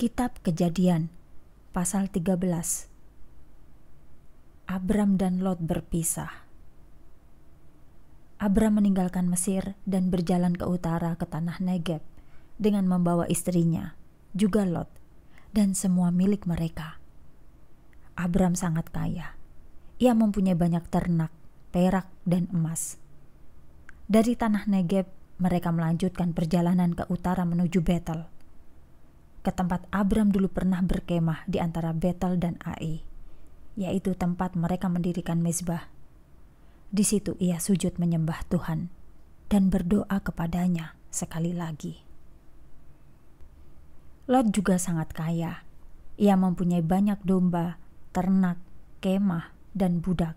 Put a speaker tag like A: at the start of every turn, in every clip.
A: Kitab Kejadian pasal 13 Abram dan Lot berpisah Abram meninggalkan Mesir dan berjalan ke utara ke tanah Negeb dengan membawa istrinya, juga Lot, dan semua milik mereka. Abram sangat kaya. Ia mempunyai banyak ternak, perak, dan emas. Dari tanah Negeb, mereka melanjutkan perjalanan ke utara menuju Betel ke tempat Abram dulu pernah berkemah di antara Betel dan Ai, yaitu tempat mereka mendirikan mezbah. Di situ ia sujud menyembah Tuhan dan berdoa kepadanya sekali lagi. Lot juga sangat kaya. Ia mempunyai banyak domba, ternak, kemah, dan budak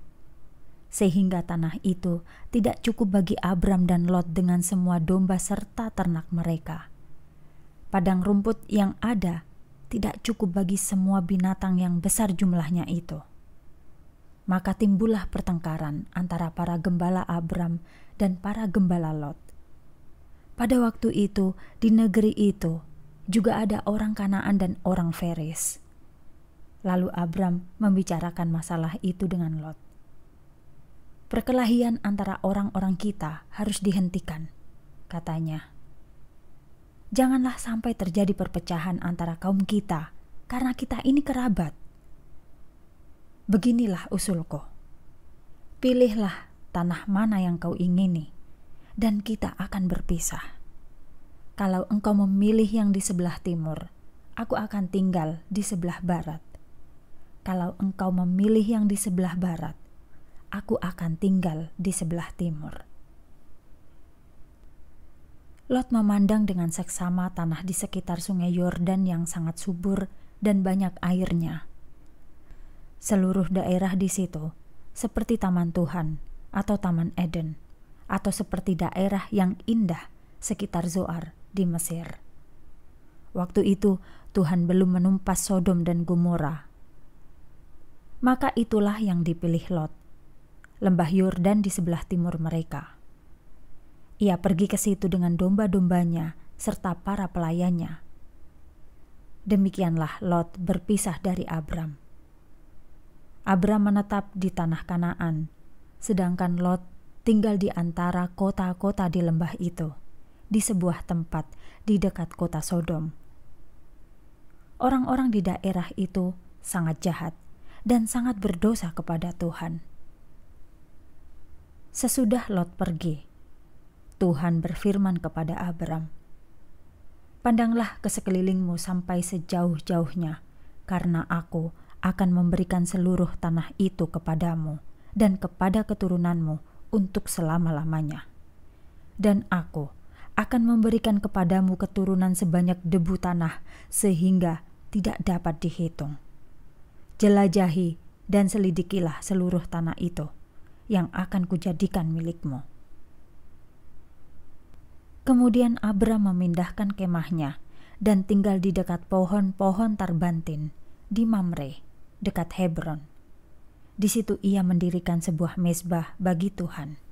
A: sehingga tanah itu tidak cukup bagi Abram dan Lot dengan semua domba serta ternak mereka. Padang rumput yang ada tidak cukup bagi semua binatang yang besar jumlahnya itu. Maka timbullah pertengkaran antara para gembala Abram dan para gembala Lot. Pada waktu itu, di negeri itu juga ada orang Kanaan dan orang Feris. Lalu Abram membicarakan masalah itu dengan Lot. Perkelahian antara orang-orang kita harus dihentikan, katanya janganlah sampai terjadi perpecahan antara kaum kita, karena kita ini kerabat. Beginilah usulku. Pilihlah tanah mana yang kau ingini, dan kita akan berpisah. Kalau engkau memilih yang di sebelah timur, aku akan tinggal di sebelah barat. Kalau engkau memilih yang di sebelah barat, aku akan tinggal di sebelah timur. Lot memandang dengan seksama tanah di sekitar sungai Yordan yang sangat subur dan banyak airnya. Seluruh daerah di situ seperti taman Tuhan atau taman Eden atau seperti daerah yang indah sekitar Zoar di Mesir. Waktu itu Tuhan belum menumpas Sodom dan Gomora. Maka itulah yang dipilih Lot, lembah Yordan di sebelah timur mereka. Ia pergi ke situ dengan domba-dombanya serta para pelayannya. Demikianlah Lot berpisah dari Abram. Abram menetap di tanah Kanaan, sedangkan Lot tinggal di antara kota-kota di lembah itu, di sebuah tempat di dekat kota Sodom. Orang-orang di daerah itu sangat jahat dan sangat berdosa kepada Tuhan. Sesudah Lot pergi, Tuhan berfirman kepada Abram, "Pandanglah ke sekelilingmu sampai sejauh-jauhnya, karena Aku akan memberikan seluruh tanah itu kepadamu dan kepada keturunanmu untuk selama-lamanya. Dan Aku akan memberikan kepadamu keturunan sebanyak debu tanah sehingga tidak dapat dihitung. Jelajahi dan selidikilah seluruh tanah itu yang akan kujadikan milikmu." Kemudian Abram memindahkan kemahnya dan tinggal di dekat pohon-pohon Tarbantin di Mamre, dekat Hebron. Di situ ia mendirikan sebuah mezbah bagi Tuhan.